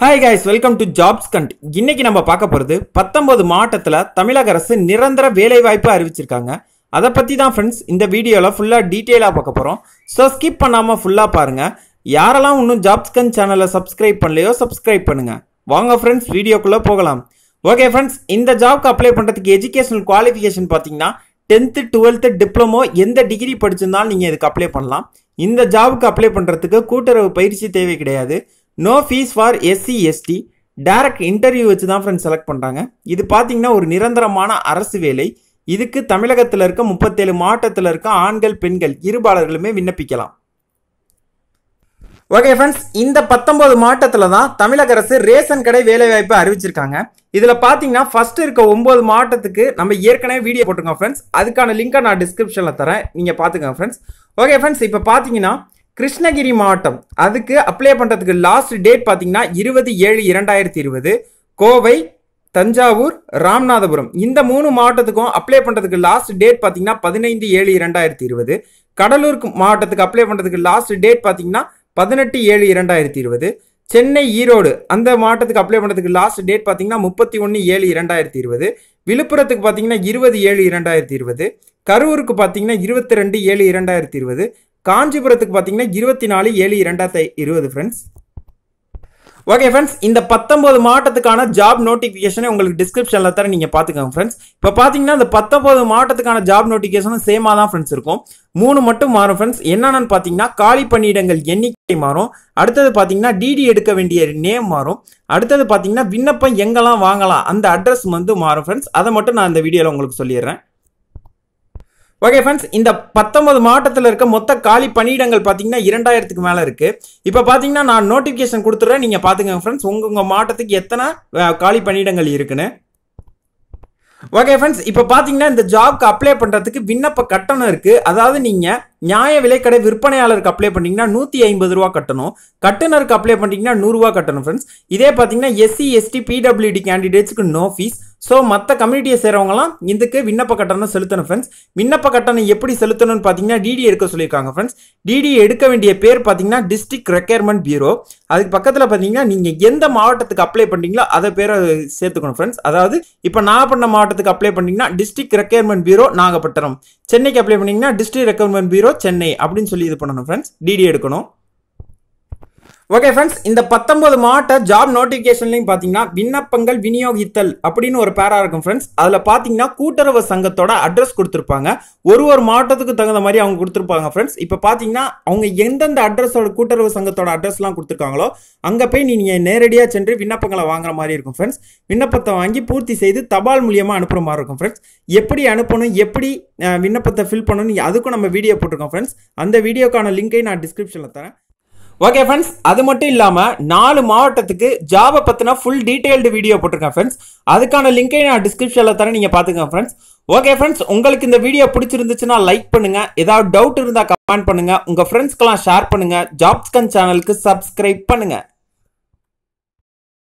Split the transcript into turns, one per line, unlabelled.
hi guys welcome to jobs கண்ட் இன்னைக்கு நம்ம பார்க்க போகிறது பத்தொம்பது மாவட்டத்தில் தமிழக அரசு நிரந்தர வேலைவாய்ப்பு அறிவிச்சிருக்காங்க அதை பற்றி தான் ஃப்ரெண்ட்ஸ் இந்த வீடியோவில் ஃபுல்லாக டீட்டெயிலாக பார்க்க போகிறோம் ஸோ ஸ்கிப் பண்ணாமல் ஃபுல்லாக பாருங்கள் யாரெல்லாம் இன்னும் ஜாப்ஸ் கண்ட் சேனலை சப்ஸ்கிரைப் பண்ணலையோ சப்ஸ்கிரைப் பண்ணுங்கள் வாங்க ஃப்ரெண்ட்ஸ் வீடியோக்குள்ளே போகலாம் ஓகே ஃப்ரெண்ட்ஸ் இந்த ஜாப்க்கு அப்ளை பண்ணுறதுக்கு எஜுகேஷனல் குவாலிஃபிகேஷன் பார்த்தீங்கன்னா டென்த்து டுவெல்த்து டிப்ளமோ எந்த டிகிரி படிச்சிருந்தாலும் நீங்கள் இதுக்கு அப்ளை பண்ணலாம் இந்த ஜாபுக்கு அப்ளை பண்ணுறதுக்கு கூட்டுறவு பயிற்சி தேவை கிடையாது no fees for SC ST direct interview வச்சு தான் ஃப்ரெண்ட்ஸ் செலக்ட் பண்ணுறாங்க இது பார்த்தீங்கன்னா ஒரு நிரந்தரமான அரசு வேலை இதுக்கு தமிழகத்தில் இருக்க முப்பத்தேழு மாவட்டத்தில் இருக்க ஆண்கள் பெண்கள் இருபாளர்களுமே விண்ணப்பிக்கலாம் ஓகே ஃப்ரெண்ட்ஸ் இந்த பத்தொம்போது மாவட்டத்தில் தான் தமிழக அரசு ரேஷன் கடை வேலைவாய்ப்பை அறிவிச்சிருக்காங்க இதில் பார்த்தீங்கன்னா ஃபர்ஸ்ட் இருக்க ஒம்பது மாவட்டத்துக்கு நம்ம ஏற்கனவே வீடியோ போட்டிருக்கோம் ஃப்ரெண்ட்ஸ் அதுக்கான லிங்கை நான் டிஸ்கிரிப்ஷனில் தரேன் நீங்கள் பார்த்துக்கோங்க ஃப்ரெண்ட்ஸ் ஓகே ஃப்ரெண்ட்ஸ் இப்போ பார்த்தீங்கன்னா கிருஷ்ணகிரி மாவட்டம் அதுக்கு அப்ளை பண்ணுறதுக்கு லாஸ்ட் டேட் பார்த்தீங்கன்னா இருபது ஏழு இரண்டாயிரத்தி இருபது கோவை தஞ்சாவூர் ராமநாதபுரம் இந்த மூணு மாவட்டத்துக்கும் அப்ளை பண்ணுறதுக்கு லாஸ்ட் டேட் பார்த்தீங்கன்னா பதினைந்து ஏழு இரண்டாயிரத்தி இருபது கடலூர் மாவட்டத்துக்கு அப்ளை பண்ணுறதுக்கு லாஸ்ட் டேட் பார்த்தீங்கன்னா பதினெட்டு ஏழு இரண்டாயிரத்தி இருபது சென்னை ஈரோடு அந்த மாவட்டத்துக்கு அப்ளை பண்ணுறதுக்கு லாஸ்ட் டேட் பார்த்தீங்கன்னா முப்பத்தி ஒன்று ஏழு இரண்டாயிரத்தி இருபது விழுப்புரத்துக்கு பார்த்தீங்கன்னா இருபது ஏழு இரண்டாயிரத்தி இருபது கரூருக்கு பார்த்தீங்கன்னா இருபத்தி ரெண்டு ஏழு இரண்டாயிரத்தி இருபது காஞ்சிபுரத்துக்கு பார்த்தீங்கன்னா இருபத்தி நாலு ஏழு இரண்டாயிரத்தி இருபது ஃப்ரெண்ட்ஸ் ஓகே ஃப்ரெண்ட்ஸ் இந்த பத்தொம்போது மாவட்டத்துக்கான ஜாப் நோட்டிஃபிகேஷனை உங்களுக்கு டிஸ்கிரிப்ஷனில் தர நீங்கள் பார்த்துக்கோங்க ஃப்ரெண்ட்ஸ் இப்போ பார்த்தீங்கன்னா இந்த பத்தொம்போது மாவட்டத்துக்கான ஜாப் நோட்டிஃபிகேஷனும் சேமாக தான் ஃப்ரெண்ட்ஸ் இருக்கும் மூணு மட்டும் மாறும் ஃப்ரெண்ட்ஸ் என்னென்னு பார்த்தீங்கன்னா காலி பணியிடங்கள் எண்ணிக்கை மாறும் அடுத்தது பார்த்தீங்கன்னா டிடி எடுக்க வேண்டிய நேம் மாறும் அடுத்தது பார்த்தீங்கன்னா விண்ணப்பம் எங்கெல்லாம் வாங்கலாம் அந்த அட்ரஸ் வந்து மாறும் ஃப்ரெண்ட்ஸ் அதை மட்டும் நான் இந்த வீடியோவில் உங்களுக்கு சொல்லிடுறேன் ஓகே ஃப்ரெண்ட்ஸ் இந்த பத்தொன்பது மாவட்டத்தில் இருக்க மொத்த காலி பணியிடங்கள் பார்த்தீங்கன்னா இரண்டாயிரத்துக்கு மேலே இருக்குது இப்போ பார்த்தீங்கன்னா நான் நோட்டிஃபிகேஷன் கொடுத்துட்றேன் நீங்கள் பார்த்துக்கங்க ஃப்ரெண்ட்ஸ் உங்கள் உங்கள் மாவட்டத்துக்கு எத்தனை காலி பணியிடங்கள் இருக்குன்னு ஓகே ஃப்ரெண்ட்ஸ் இப்போ பார்த்தீங்கன்னா இந்த ஜாப்க்கு அப்ளை பண்ணுறதுக்கு விண்ணப்ப கட்டணம் இருக்குது அதாவது நீங்கள் நியாய விலைக்கடை விற்பனையாளருக்கு அப்ளை பண்ணிங்கன்னா நூற்றி ஐம்பது ரூபா கட்டணும் கட்டணருக்கு அப்ளை பண்ணிட்டீங்கன்னா நூறுரூவா கட்டணும் ஃப்ரெண்ட்ஸ் இதே பார்த்தீங்கன்னா எஸ்சி எஸ்டி பிடபிள்யூடி கேண்டிடேட்ஸ்க்கு நோ ஃபீஸ் ஸோ மற்ற கம்யூனிட்டியை சேரவங்களாம் இதுக்கு விண்ணப்ப கட்டணம் செலுத்தணும் ஃப்ரெண்ட்ஸ் விண்ணப்ப கட்டணம் எப்படி செலுத்தணும்னு பார்த்தீங்கன்னா டிடி எடுக்க சொல்லியிருக்காங்க ஃப்ரெண்ட்ஸ் டிடி எடுக்க வேண்டிய பேர் பார்த்தீங்கன்னா டிஸ்ட்ரிக்ட் ரெக்யர்மெண்ட் பியூரோ அதுக்கு பக்கத்தில் பார்த்தீங்கன்னா நீங்கள் எந்த மாவட்டத்துக்கு அப்ளை பண்ணுறீங்களோ அதை பேரை சேர்த்துக்கணும் ஃப்ரெண்ட்ஸ் அதாவது இப்போ நாகப்பட்டினம் மாவட்டத்துக்கு அப்ளை பண்ணிங்கன்னா டிஸ்ட்ரிக்ட் ரெக்யர்மெண்ட் பியூரோ நாகப்பட்டினம் சென்னைக்கு அப்ளை பண்ணிங்கன்னா டிஸ்ட்ரிக்ட் ரெக்யர்மெண்ட் பியூரோ சென்னை அப்படின்னு சொல்லி இது பண்ணணும் ஃப்ரெண்ட்ஸ் டிடி எடுக்கணும் ஓகே ஃப்ரெண்ட்ஸ் இந்த பத்தொன்பது மாவட்ட ஜாப் நோட்டிஃபிகேஷன்லையும் பார்த்தீங்கன்னா விண்ணப்பங்கள் விநியோகித்தல் அப்படின்னு ஒரு பேரா இருக்கும் ஃப்ரெண்ட்ஸ் அதில் பார்த்தீங்கன்னா கூட்டுறவு சங்கத்தோட அட்ரஸ் கொடுத்துருப்பாங்க ஒரு ஒரு மாவட்டத்துக்கு தகுந்த மாதிரி அவங்க கொடுத்துருப்பாங்க ஃப்ரெண்ட்ஸ் இப்போ பார்த்தீங்கன்னா அவங்க எந்தெந்த அட்ரஸோட கூட்டுறவு சங்கத்தோட அட்ரஸ்லாம் கொடுத்துருக்காங்களோ அங்கே போய் நீங்கள் நேரடியாக சென்று விண்ணப்பங்களை வாங்குற மாதிரி இருக்கும் ஃப்ரெண்ட்ஸ் விண்ணப்பத்தை வாங்கி பூர்த்தி செய்து தபால் மூலியமாக அனுப்புகிற மாதிரி இருக்கும் ஃப்ரெண்ட்ஸ் எப்படி அனுப்பணும் எப்படி விண்ணப்பத்தை ஃபில் பண்ணணும் அதுக்கும் நம்ம வீடியோ போட்டிருக்கோம் ஃப்ரெண்ட்ஸ் அந்த வீடியோக்கான லிங்கை நான் டிஸ்கிரிப்ஷனில் தரேன் ஓகே ஃப்ரெண்ட்ஸ் அது மட்டும் இல்லாமல் நாலு மாவட்டத்துக்கு ஜாபை பற்றினா ஃபுல் டீட்டெயில்டு வீடியோ போட்டிருக்கேன் ஃப்ரெண்ட்ஸ் அதுக்கான லிங்கை நான் டிஸ்கிரிப்ஷனில் தரேன் நீங்கள் பார்த்துக்கோங்க ஃப்ரெண்ட்ஸ் ஓகே ஃப்ரெண்ட்ஸ் உங்களுக்கு இந்த வீடியோ பிடிச்சிருந்துச்சுன்னா லைக் பண்ணுங்கள் ஏதாவது டவுட் இருந்தால் கமெண்ட் பண்ணுங்கள் உங்கள் ஃப்ரெண்ட்ஸ்க்கெல்லாம் ஷேர் பண்ணுங்கள் ஜாப்ஸ்கன் சேனலுக்கு சப்ஸ்கிரைப் பண்ணுங்கள்